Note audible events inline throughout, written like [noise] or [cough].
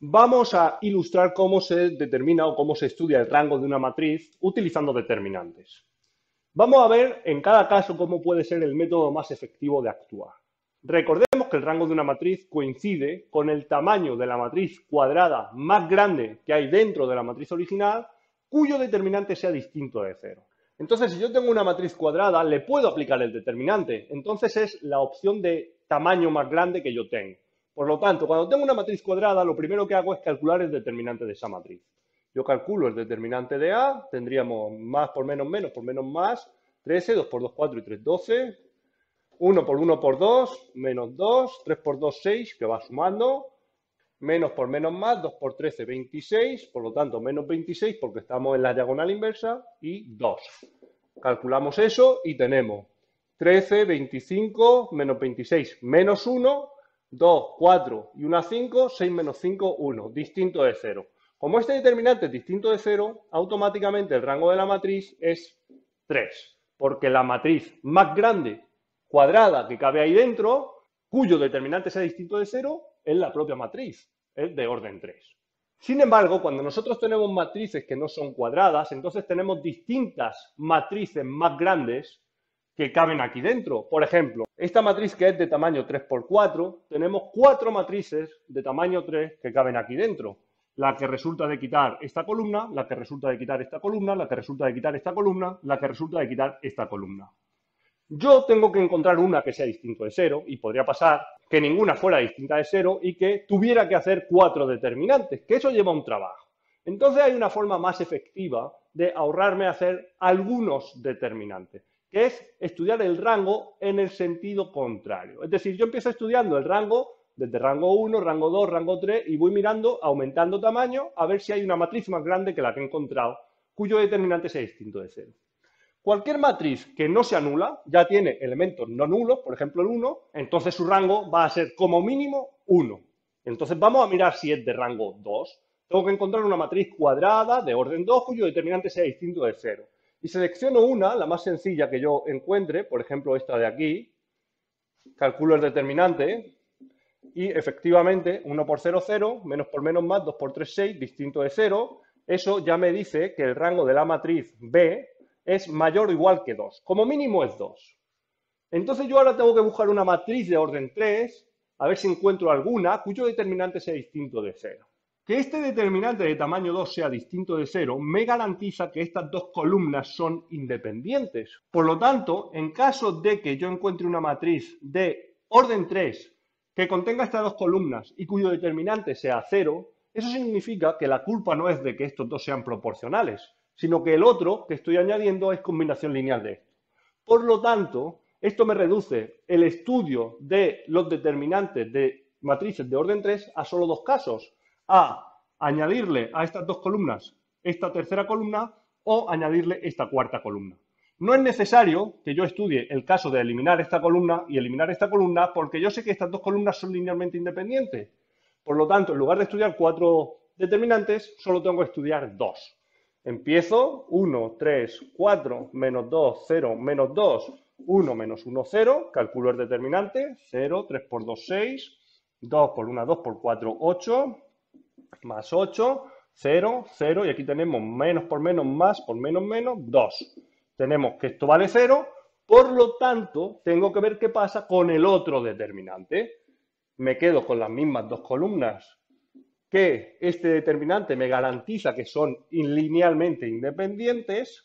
Vamos a ilustrar cómo se determina o cómo se estudia el rango de una matriz utilizando determinantes. Vamos a ver en cada caso cómo puede ser el método más efectivo de actuar. Recordemos que el rango de una matriz coincide con el tamaño de la matriz cuadrada más grande que hay dentro de la matriz original, cuyo determinante sea distinto de cero. Entonces, si yo tengo una matriz cuadrada, le puedo aplicar el determinante. Entonces es la opción de tamaño más grande que yo tengo. Por lo tanto, cuando tengo una matriz cuadrada, lo primero que hago es calcular el determinante de esa matriz. Yo calculo el determinante de A, tendríamos más por menos menos por menos más, 13, 2 por 2, 4 y 3, 12, 1 por 1 por 2, menos 2, 3 por 2, 6, que va sumando, menos por menos más, 2 por 13, 26, por lo tanto menos 26 porque estamos en la diagonal inversa y 2. Calculamos eso y tenemos 13, 25, menos 26, menos 1, 2, 4 y 1, 5, 6 menos 5, 1, distinto de 0. Como este determinante es distinto de 0, automáticamente el rango de la matriz es 3, porque la matriz más grande cuadrada que cabe ahí dentro, cuyo determinante sea distinto de 0, es la propia matriz, es de orden 3. Sin embargo, cuando nosotros tenemos matrices que no son cuadradas, entonces tenemos distintas matrices más grandes que caben aquí dentro. Por ejemplo, esta matriz que es de tamaño 3x4, tenemos cuatro matrices de tamaño 3 que caben aquí dentro. La que resulta de quitar esta columna, la que resulta de quitar esta columna, la que resulta de quitar esta columna, la que resulta de quitar esta columna. Yo tengo que encontrar una que sea distinta de cero y podría pasar que ninguna fuera distinta de cero y que tuviera que hacer cuatro determinantes, que eso lleva un trabajo. Entonces hay una forma más efectiva de ahorrarme hacer algunos determinantes que es estudiar el rango en el sentido contrario. Es decir, yo empiezo estudiando el rango desde rango 1, rango 2, rango 3 y voy mirando, aumentando tamaño, a ver si hay una matriz más grande que la que he encontrado, cuyo determinante sea distinto de 0. Cualquier matriz que no se anula ya tiene elementos no nulos, por ejemplo el 1, entonces su rango va a ser como mínimo 1. Entonces vamos a mirar si es de rango 2. Tengo que encontrar una matriz cuadrada de orden 2 cuyo determinante sea distinto de 0 y selecciono una, la más sencilla que yo encuentre, por ejemplo esta de aquí, calculo el determinante y efectivamente 1 por 0, 0, menos por menos más, 2 por 3, 6, distinto de 0, eso ya me dice que el rango de la matriz B es mayor o igual que 2, como mínimo es 2. Entonces yo ahora tengo que buscar una matriz de orden 3, a ver si encuentro alguna cuyo determinante sea distinto de 0. Que este determinante de tamaño 2 sea distinto de 0 me garantiza que estas dos columnas son independientes. Por lo tanto, en caso de que yo encuentre una matriz de orden 3 que contenga estas dos columnas y cuyo determinante sea 0, eso significa que la culpa no es de que estos dos sean proporcionales, sino que el otro que estoy añadiendo es combinación lineal de esto. Por lo tanto, esto me reduce el estudio de los determinantes de matrices de orden 3 a solo dos casos, a añadirle a estas dos columnas esta tercera columna o añadirle esta cuarta columna. No es necesario que yo estudie el caso de eliminar esta columna y eliminar esta columna porque yo sé que estas dos columnas son linealmente independientes. Por lo tanto, en lugar de estudiar cuatro determinantes, solo tengo que estudiar dos. Empiezo 1, 3, 4, menos 2, 0, menos 2, 1, menos 1, 0. Calculo el determinante, 0, 3 por 2, 6, 2 por 1, 2 por 4, 8, más 8, 0, 0, y aquí tenemos menos por menos más por menos menos 2. Tenemos que esto vale 0, por lo tanto, tengo que ver qué pasa con el otro determinante. Me quedo con las mismas dos columnas que este determinante me garantiza que son linealmente independientes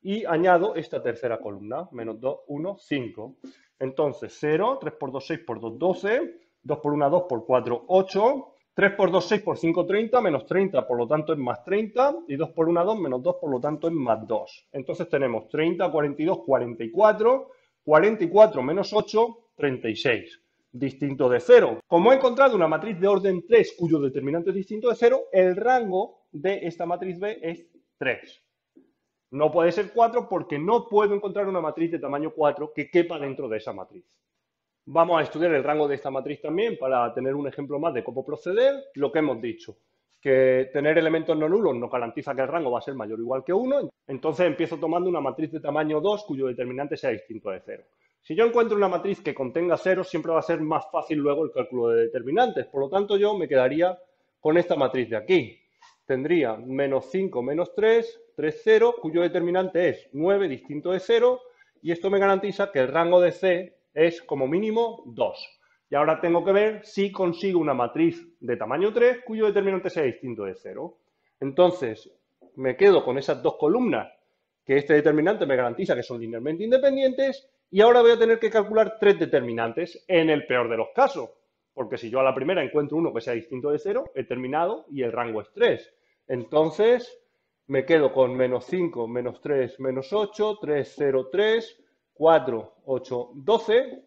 y añado esta tercera columna, menos 2, 1, 5. Entonces, 0, 3 por 2, 6 por 2, 12, 2 por 1, 2 por 4, 8, 3 por 2, 6 por 5, 30, menos 30, por lo tanto es más 30, y 2 por 1, 2, menos 2, por lo tanto es más 2. Entonces tenemos 30, 42, 44, 44 menos 8, 36, distinto de 0. Como he encontrado una matriz de orden 3 cuyo determinante es distinto de 0, el rango de esta matriz B es 3. No puede ser 4 porque no puedo encontrar una matriz de tamaño 4 que quepa dentro de esa matriz. Vamos a estudiar el rango de esta matriz también para tener un ejemplo más de cómo proceder. Lo que hemos dicho, que tener elementos no nulos no garantiza que el rango va a ser mayor o igual que 1. Entonces empiezo tomando una matriz de tamaño 2 cuyo determinante sea distinto de 0. Si yo encuentro una matriz que contenga 0, siempre va a ser más fácil luego el cálculo de determinantes. Por lo tanto, yo me quedaría con esta matriz de aquí. Tendría menos 5, menos 3, 3, 0, cuyo determinante es 9 distinto de 0. Y esto me garantiza que el rango de C es como mínimo 2. Y ahora tengo que ver si consigo una matriz de tamaño 3 cuyo determinante sea distinto de 0. Entonces, me quedo con esas dos columnas que este determinante me garantiza que son linealmente independientes y ahora voy a tener que calcular tres determinantes en el peor de los casos. Porque si yo a la primera encuentro uno que sea distinto de 0, he terminado y el rango es 3. Entonces, me quedo con menos 5, menos 3, menos 8, 3, 0, 3, 4, 8, 12,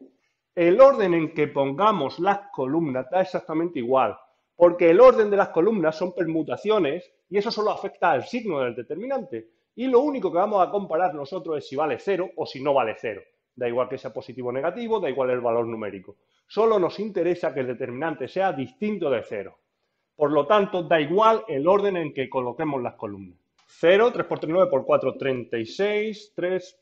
el orden en que pongamos las columnas da exactamente igual, porque el orden de las columnas son permutaciones y eso solo afecta al signo del determinante. Y lo único que vamos a comparar nosotros es si vale 0 o si no vale 0. Da igual que sea positivo o negativo, da igual el valor numérico. Solo nos interesa que el determinante sea distinto de 0. Por lo tanto, da igual el orden en que coloquemos las columnas. 0, 3 por 39 9 por 4, 36, 3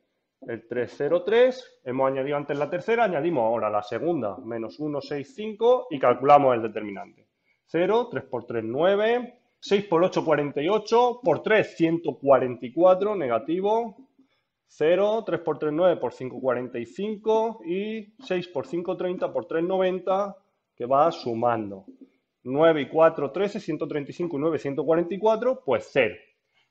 el 303, hemos añadido antes la tercera, añadimos ahora la segunda, menos 1, 6, 5 y calculamos el determinante. 0, 3 por 3, 9, 6 por 8, 48, por 3, 144, negativo, 0, 3 por 3, 9 por 5, 45 y 6 por 5, 30 por 3, 90, que va sumando. 9 y 4, 13, 135 y 9, 144, pues 0.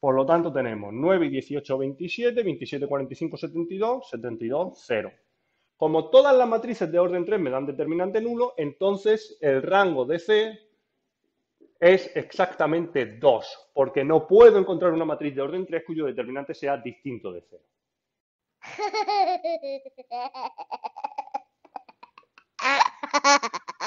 Por lo tanto, tenemos 9 y 18, 27, 27, 45, 72, 72, 0. Como todas las matrices de orden 3 me dan determinante nulo, entonces el rango de C es exactamente 2, porque no puedo encontrar una matriz de orden 3 cuyo determinante sea distinto de 0. [laughs]